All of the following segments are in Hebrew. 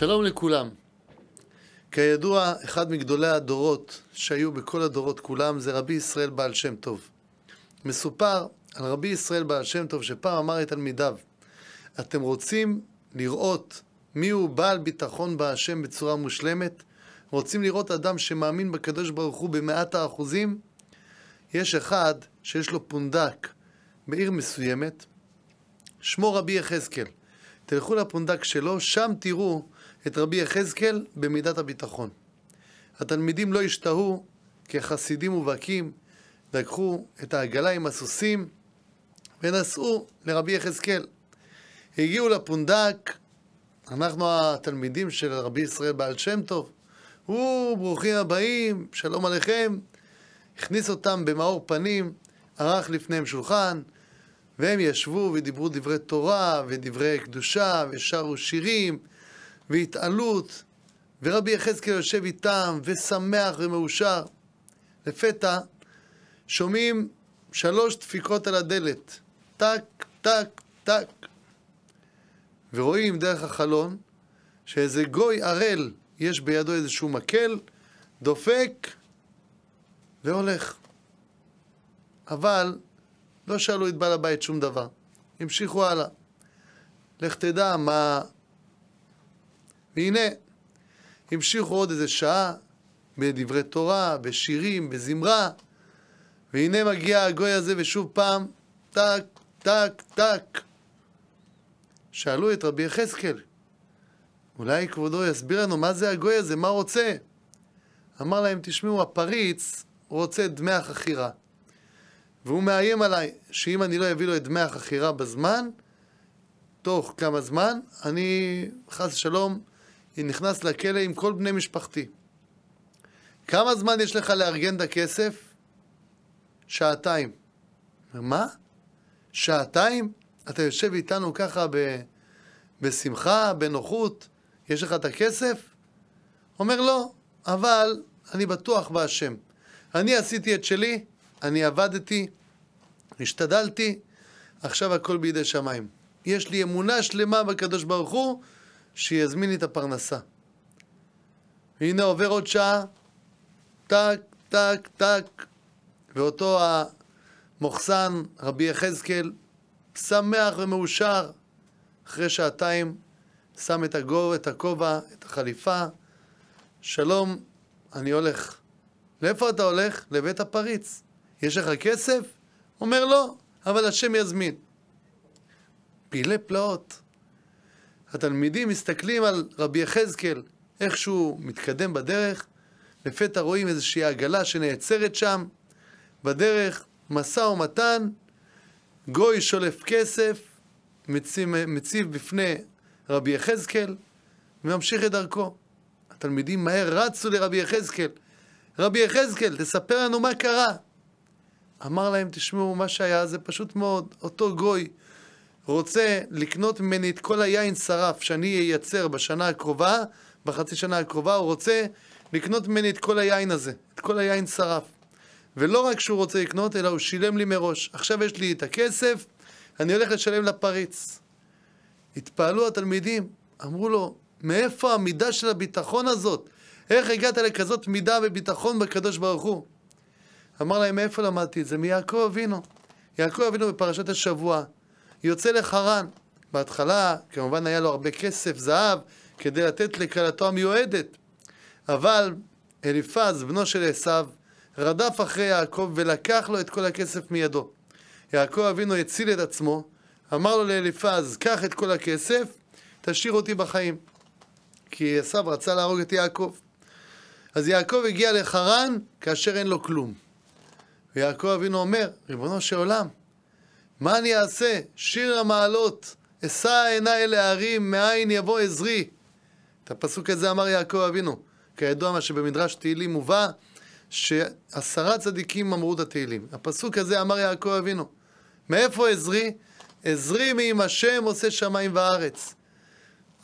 שלום לכולם. כידוע, אחד מגדולי הדורות שהיו בכל הדורות כולם זה רבי ישראל בעל שם טוב. מסופר על רבי ישראל בעל שם טוב שפעם אמר לתלמידיו, אתם רוצים לראות מיהו בעל ביטחון בהשם בצורה מושלמת? רוצים לראות אדם שמאמין בקדוש ברוך הוא במאת האחוזים? יש אחד שיש לו פונדק בעיר מסוימת, שמו רבי יחזקאל. תלכו לפונדק שלו, שם תראו את רבי יחזקאל במידת הביטחון. התלמידים לא השתהו כחסידים מובהקים, לקחו את העגלה עם הסוסים ונסעו לרבי יחזקאל. הגיעו לפונדק, אנחנו התלמידים של רבי ישראל בעל שם טוב, הוא, ברוכים הבאים, שלום עליכם. הכניס אותם במאור פנים, ערך לפניהם שולחן, והם ישבו ודיברו דברי תורה ודברי קדושה ושרו שירים. והתעלות, ורבי יחזקאל יושב איתם, ושמח ומאושר. לפתע שומעים שלוש דפיקות על הדלת, טק, טק, טק, ורואים דרך החלון שאיזה גוי ערל, יש בידו איזשהו מקל, דופק והולך. אבל לא שאלו את בעל הבית שום דבר, המשיכו הלאה. לך תדע מה והנה, המשיכו עוד איזה שעה בדברי תורה, בשירים, בזמרה, והנה מגיע הגוי הזה ושוב פעם, טק, טק, טק. שאלו את רבי יחזקאל, אולי כבודו יסביר לנו מה זה הגוי הזה, מה רוצה? אמר להם, תשמעו, הפריץ רוצה דמי החכירה. והוא מאיים עליי, שאם אני לא אביא לו את דמי החכירה בזמן, תוך כמה זמן, אני, חס ושלום, נכנס לכלא עם כל בני משפחתי. כמה זמן יש לך לארגן את הכסף? שעתיים. מה? שעתיים? אתה יושב איתנו ככה ב... בשמחה, בנוחות, יש לך את הכסף? אומר לא, אבל אני בטוח בהשם. אני עשיתי את שלי, אני עבדתי, השתדלתי, עכשיו הכל בידי שמיים. יש לי אמונה שלמה בקדוש ברוך הוא, שיזמין לי את הפרנסה. והנה עובר עוד שעה, טק, טק, טק, ואותו המוחסן, רבי יחזקאל, שמח ומאושר, אחרי שעתיים שם את, הגוב, את הכובע, את החליפה, שלום, אני הולך. לאיפה אתה הולך? לבית הפריץ. יש לך כסף? אומר לא, אבל השם יזמין. פילי פלאות. התלמידים מסתכלים על רבי יחזקאל, איך שהוא מתקדם בדרך, לפתע רואים איזושהי עגלה שנעצרת שם, בדרך, משא ומתן, גוי שולף כסף, מציב, מציב בפני רבי יחזקאל, וממשיך את דרכו. התלמידים מהר רצו לרבי יחזקאל. רבי יחזקאל, תספר לנו מה קרה. אמר להם, תשמעו, מה שהיה זה פשוט מאוד, אותו גוי רוצה לקנות ממני את כל היין שרף שאני אייצר בשנה הקרובה, בחצי שנה הקרובה, הוא רוצה לקנות ממני את כל היין הזה, את כל היין שרף. ולא רק שהוא רוצה לקנות, אלא הוא שילם לי מראש. עכשיו יש לי את הכסף, אני הולך לשלם לפריץ. התפעלו התלמידים, אמרו לו, מאיפה המידה של הביטחון הזאת? איך הגעת לכזאת מידה וביטחון בקדוש ברוך הוא? אמר להם, מאיפה למדתי את זה? מיעקב אבינו. יעקב אבינו בפרשת השבוע, יוצא לחרן. בהתחלה, כמובן היה לו הרבה כסף, זהב, כדי לתת לכלתו המיועדת. אבל אליפז, בנו של עשיו, רדף אחרי יעקב ולקח לו את כל הכסף מידו. יעקב אבינו הציל את עצמו, אמר לו לאליפז, קח את כל הכסף, תשאיר אותי בחיים. כי עשיו רצה להרוג את יעקב. אז יעקב הגיע לחרן כאשר אין לו כלום. ויעקב אבינו אומר, ריבונו של עולם, מה אני אעשה? שיר המעלות, אשא עיניי אל ההרים, מאין יבוא עזרי. את הפסוק הזה אמר יעקב אבינו. כידוע מה שבמדרש תהילים מובא, שעשרה צדיקים אמרו את התהילים. הפסוק הזה אמר יעקב אבינו. מאיפה עזרי? עזרי מעם השם עושה שמיים וארץ.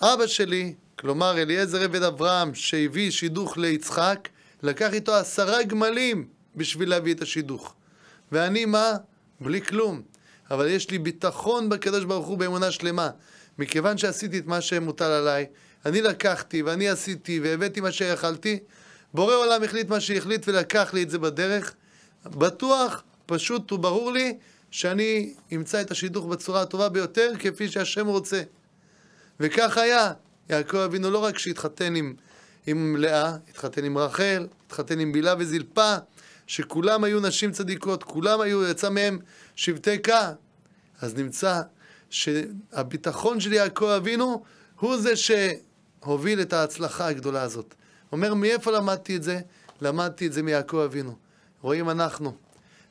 אבא שלי, כלומר אליעזר עבד אברהם, שהביא שידוך ליצחק, לקח איתו עשרה גמלים בשביל להביא את השידוך. ואני מה? בלי כלום. אבל יש לי ביטחון בקדוש ברוך הוא באמונה שלמה. מכיוון שעשיתי את מה שמוטל עליי, אני לקחתי ואני עשיתי והבאתי מה שיכלתי, בורא עולם החליט מה שהחליט ולקח לי את זה בדרך. בטוח, פשוט וברור לי שאני אמצא את השידוך בצורה הטובה ביותר, כפי שהשם רוצה. וכך היה. יעקב אבינו לא רק שהתחתן עם, עם לאה, התחתן עם רחל, התחתן עם בלהה וזלפה, שכולם היו נשים צדיקות, כולם היו, יצא מהם שבטי קה. אז נמצא שהביטחון של יעקב אבינו הוא זה שהוביל את ההצלחה הגדולה הזאת. אומר, מאיפה למדתי את זה? למדתי את זה מיעקב אבינו. רואים אנחנו,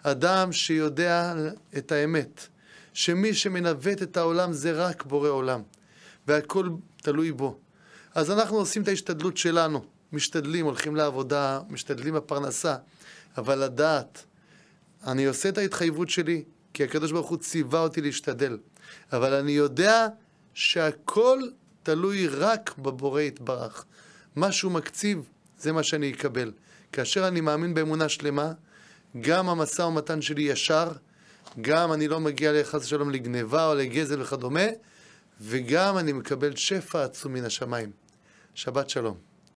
אדם שיודע את האמת, שמי שמנווט את העולם זה רק בורא עולם, והכל תלוי בו. אז אנחנו עושים את ההשתדלות שלנו, משתדלים, הולכים לעבודה, משתדלים בפרנסה, אבל לדעת, אני עושה את ההתחייבות שלי, כי הקדוש ברוך הוא ציווה אותי להשתדל. אבל אני יודע שהכל תלוי רק בבורא יתברך. מה שהוא מקציב, זה מה שאני אקבל. כאשר אני מאמין באמונה שלמה, גם המשא ומתן שלי ישר, גם אני לא מגיע חס ושלום לגניבה או לגזל וכדומה, וגם אני מקבל שפע עצום מן השמיים. שבת שלום.